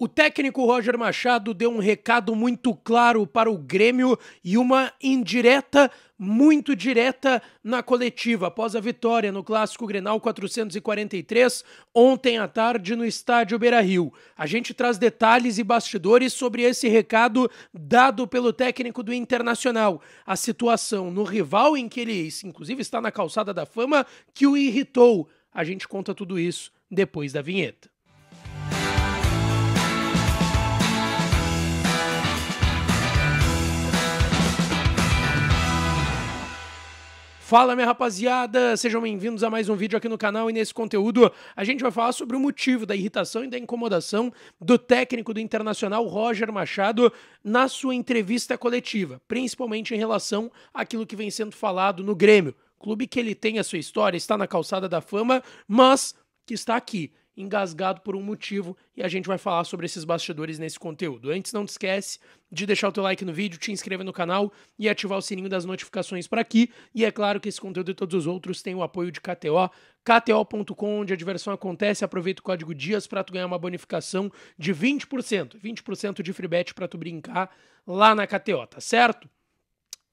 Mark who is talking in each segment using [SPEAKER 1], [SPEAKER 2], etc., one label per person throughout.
[SPEAKER 1] O técnico Roger Machado deu um recado muito claro para o Grêmio e uma indireta, muito direta na coletiva após a vitória no Clássico Grenal 443 ontem à tarde no estádio Beira-Rio. A gente traz detalhes e bastidores sobre esse recado dado pelo técnico do Internacional, a situação no rival em que ele inclusive está na calçada da fama que o irritou. A gente conta tudo isso depois da vinheta. Fala, minha rapaziada! Sejam bem-vindos a mais um vídeo aqui no canal e nesse conteúdo a gente vai falar sobre o motivo da irritação e da incomodação do técnico do Internacional Roger Machado na sua entrevista coletiva, principalmente em relação àquilo que vem sendo falado no Grêmio. Clube que ele tem a sua história, está na calçada da fama, mas que está aqui engasgado por um motivo e a gente vai falar sobre esses bastidores nesse conteúdo. Antes, não te esquece de deixar o teu like no vídeo, te inscrever no canal e ativar o sininho das notificações para aqui. E é claro que esse conteúdo e todos os outros têm o apoio de KTO, kto.com, onde a diversão acontece. Aproveita o código DIAS para tu ganhar uma bonificação de 20%, 20% de free bet para tu brincar lá na KTO, tá certo?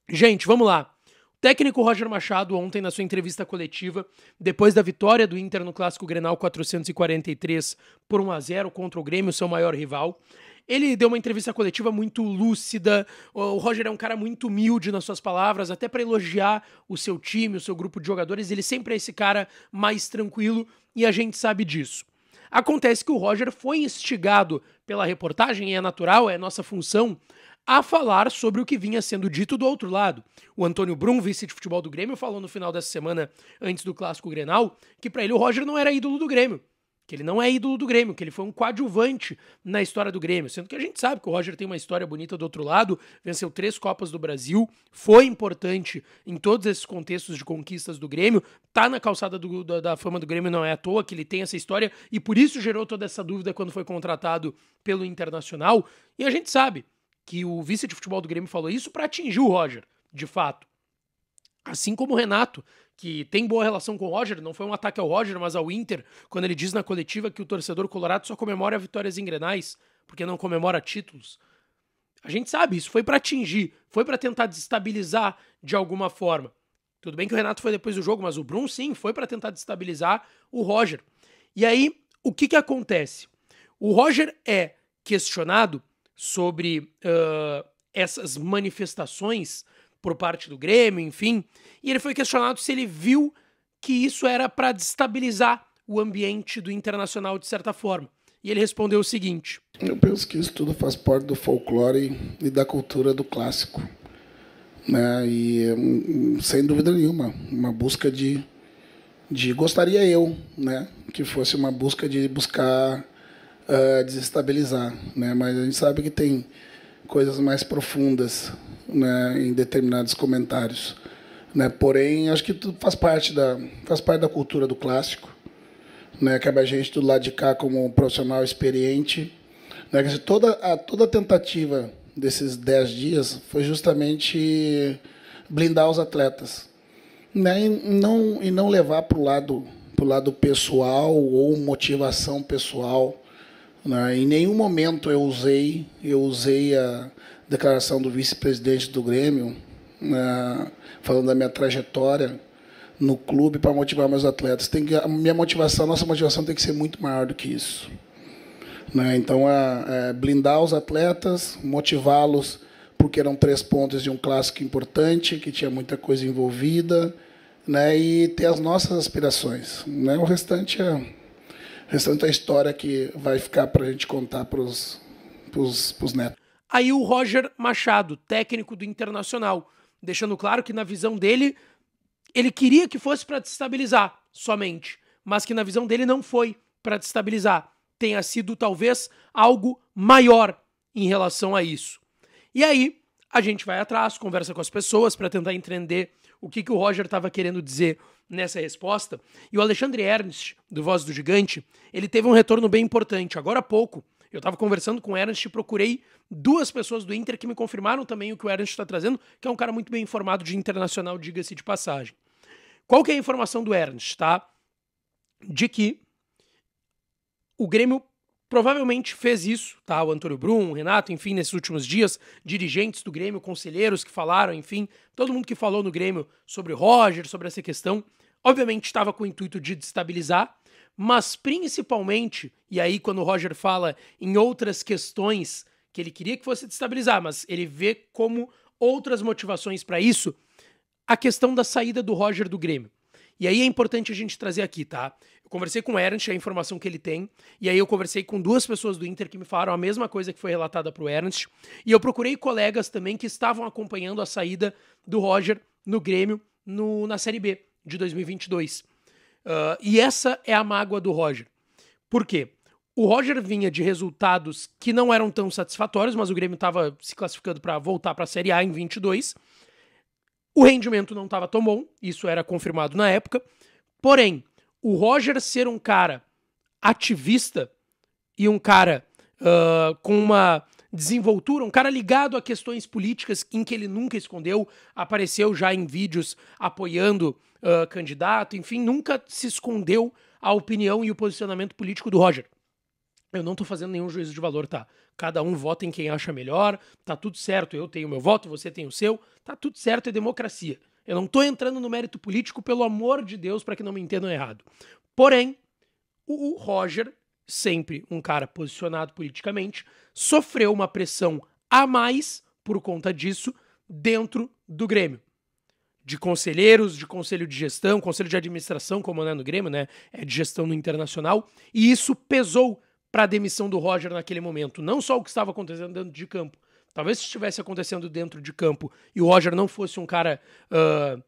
[SPEAKER 1] Gente, vamos lá. Técnico Roger Machado, ontem, na sua entrevista coletiva, depois da vitória do Inter no Clássico Grenal 443 por 1 a 0 contra o Grêmio, seu maior rival, ele deu uma entrevista coletiva muito lúcida. O Roger é um cara muito humilde nas suas palavras, até para elogiar o seu time, o seu grupo de jogadores. Ele sempre é esse cara mais tranquilo e a gente sabe disso. Acontece que o Roger foi instigado pela reportagem, e é natural, é nossa função, a falar sobre o que vinha sendo dito do outro lado. O Antônio Brum, vice de futebol do Grêmio, falou no final dessa semana, antes do clássico Grenal, que para ele o Roger não era ídolo do Grêmio. Que ele não é ídolo do Grêmio, que ele foi um coadjuvante na história do Grêmio. Sendo que a gente sabe que o Roger tem uma história bonita do outro lado, venceu três Copas do Brasil, foi importante em todos esses contextos de conquistas do Grêmio, tá na calçada do, da, da fama do Grêmio, não é à toa que ele tem essa história e por isso gerou toda essa dúvida quando foi contratado pelo Internacional. E a gente sabe, que o vice de futebol do Grêmio falou isso para atingir o Roger, de fato. Assim como o Renato, que tem boa relação com o Roger, não foi um ataque ao Roger, mas ao Inter, quando ele diz na coletiva que o torcedor colorado só comemora vitórias em grenais, porque não comemora títulos. A gente sabe, isso foi para atingir, foi para tentar desestabilizar de alguma forma. Tudo bem que o Renato foi depois do jogo, mas o Bruno sim, foi para tentar desestabilizar o Roger. E aí, o que que acontece? O Roger é questionado sobre uh, essas manifestações por parte do Grêmio, enfim. E ele foi questionado se ele viu que isso era para destabilizar o ambiente do internacional de certa forma. E ele respondeu o seguinte:
[SPEAKER 2] Eu penso que isso tudo faz parte do folclore e da cultura do clássico. Né? E hum, sem dúvida nenhuma, uma busca de, de. Gostaria eu né? que fosse uma busca de buscar uh, desestabilizar, né? Mas a gente sabe que tem coisas mais profundas, né, em determinados comentários, né? Porém, acho que tudo faz parte da faz parte da cultura do clássico, né? Que a gente do lado de cá como um profissional experiente, né? Que toda a toda a tentativa desses dez dias foi justamente blindar os atletas, né? E não e não levar para o lado o lado pessoal ou motivação pessoal, né? Em nenhum momento eu usei, eu usei a declaração do vice-presidente do Grêmio, né? falando da minha trajetória no clube para motivar meus atletas. Tem que, a minha motivação, a nossa motivação tem que ser muito maior do que isso. Né? Então, é, é blindar os atletas, motivá-los, porque eram três pontos de um clássico importante, que tinha muita coisa envolvida, né? e ter as nossas aspirações. Né? O restante é restante a história que vai ficar para a gente contar para os netos.
[SPEAKER 1] Aí o Roger Machado, técnico do Internacional, deixando claro que na visão dele, ele queria que fosse para destabilizar somente, mas que na visão dele não foi para destabilizar, tenha sido talvez algo maior em relação a isso. E aí a gente vai atrás, conversa com as pessoas para tentar entender o que, que o Roger estava querendo dizer nessa resposta. E o Alexandre Ernst, do Voz do Gigante, ele teve um retorno bem importante. Agora há pouco, eu estava conversando com o Ernst e procurei duas pessoas do Inter que me confirmaram também o que o Ernst está trazendo, que é um cara muito bem informado de internacional, diga-se de passagem. Qual que é a informação do Ernst, tá? De que o Grêmio provavelmente fez isso, tá? O Antônio Brum, o Renato, enfim, nesses últimos dias, dirigentes do Grêmio, conselheiros que falaram, enfim, todo mundo que falou no Grêmio sobre Roger, sobre essa questão, obviamente estava com o intuito de destabilizar, mas principalmente, e aí quando o Roger fala em outras questões que ele queria que fosse destabilizar, mas ele vê como outras motivações para isso, a questão da saída do Roger do Grêmio. E aí é importante a gente trazer aqui, tá? Eu conversei com o Ernst, a informação que ele tem, e aí eu conversei com duas pessoas do Inter que me falaram a mesma coisa que foi relatada para o Ernst, e eu procurei colegas também que estavam acompanhando a saída do Roger no Grêmio no, na Série B de 2022. Uh, ah, e essa é a mágoa do Roger. Por quê? O Roger vinha de resultados que não eram tão satisfatórios, mas o Grêmio estava se classificando para voltar para a Série A em 22. O rendimento não estava tão bom, isso era confirmado na época. Porém, o Roger ser um cara ativista e um cara uh, com uma desenvoltura, um cara ligado a questões políticas em que ele nunca escondeu, apareceu já em vídeos apoiando uh, candidato, enfim, nunca se escondeu a opinião e o posicionamento político do Roger. Eu não tô fazendo nenhum juízo de valor, tá? Cada um vota em quem acha melhor, tá tudo certo, eu tenho meu voto, você tem o seu, tá tudo certo, é democracia. Eu não estou entrando no mérito político, pelo amor de Deus, para que não me entendam errado. Porém, o Roger, sempre um cara posicionado politicamente, sofreu uma pressão a mais por conta disso dentro do Grêmio. De conselheiros, de conselho de gestão, conselho de administração, como não é no Grêmio, né? É de gestão no internacional. E isso pesou para a demissão do Roger naquele momento. Não só o que estava acontecendo dentro de campo, Talvez se estivesse acontecendo dentro de campo e o Roger não fosse um cara uh,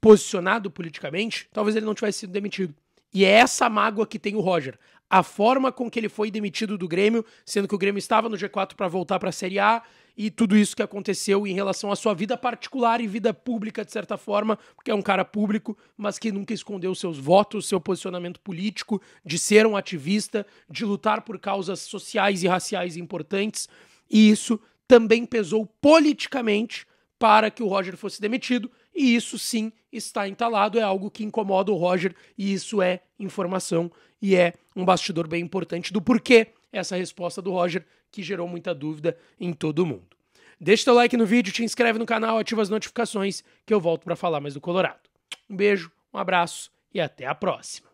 [SPEAKER 1] posicionado politicamente, talvez ele não tivesse sido demitido. E é essa mágoa que tem o Roger. A forma com que ele foi demitido do Grêmio, sendo que o Grêmio estava no G4 para voltar para a Série A e tudo isso que aconteceu em relação à sua vida particular e vida pública, de certa forma, porque é um cara público, mas que nunca escondeu seus votos, seu posicionamento político, de ser um ativista, de lutar por causas sociais e raciais importantes. E isso também pesou politicamente para que o Roger fosse demitido, e isso sim está entalado, é algo que incomoda o Roger, e isso é informação e é um bastidor bem importante do porquê essa resposta do Roger, que gerou muita dúvida em todo mundo. Deixa teu like no vídeo, te inscreve no canal, ativa as notificações, que eu volto para falar mais do Colorado. Um beijo, um abraço e até a próxima.